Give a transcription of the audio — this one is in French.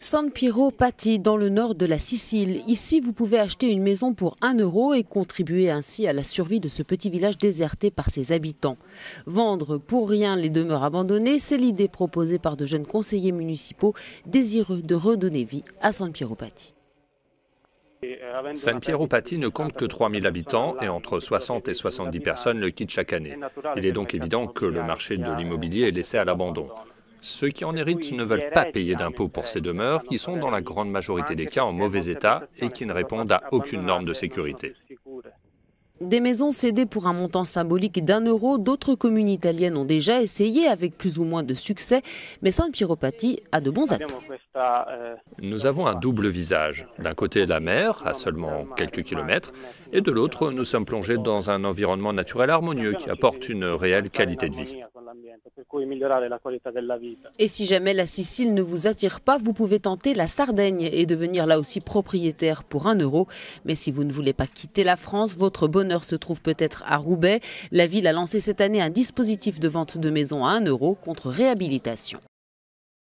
San Piero Patti, dans le nord de la Sicile. Ici, vous pouvez acheter une maison pour 1 euro et contribuer ainsi à la survie de ce petit village déserté par ses habitants. Vendre pour rien les demeures abandonnées, c'est l'idée proposée par de jeunes conseillers municipaux désireux de redonner vie à San Piero Patti. San Piero Patti ne compte que 3000 habitants et entre 60 et 70 personnes le quittent chaque année. Il est donc évident que le marché de l'immobilier est laissé à l'abandon. Ceux qui en héritent ne veulent pas payer d'impôts pour ces demeures qui sont dans la grande majorité des cas en mauvais état et qui ne répondent à aucune norme de sécurité. Des maisons cédées pour un montant symbolique d'un euro, d'autres communes italiennes ont déjà essayé avec plus ou moins de succès, mais San Piropati a de bons atouts. Nous avons un double visage. D'un côté la mer, à seulement quelques kilomètres, et de l'autre nous sommes plongés dans un environnement naturel harmonieux qui apporte une réelle qualité de vie. Et si jamais la Sicile ne vous attire pas, vous pouvez tenter la Sardaigne et devenir là aussi propriétaire pour un euro. Mais si vous ne voulez pas quitter la France, votre bonheur se trouve peut-être à Roubaix. La ville a lancé cette année un dispositif de vente de maisons à 1 euro contre réhabilitation.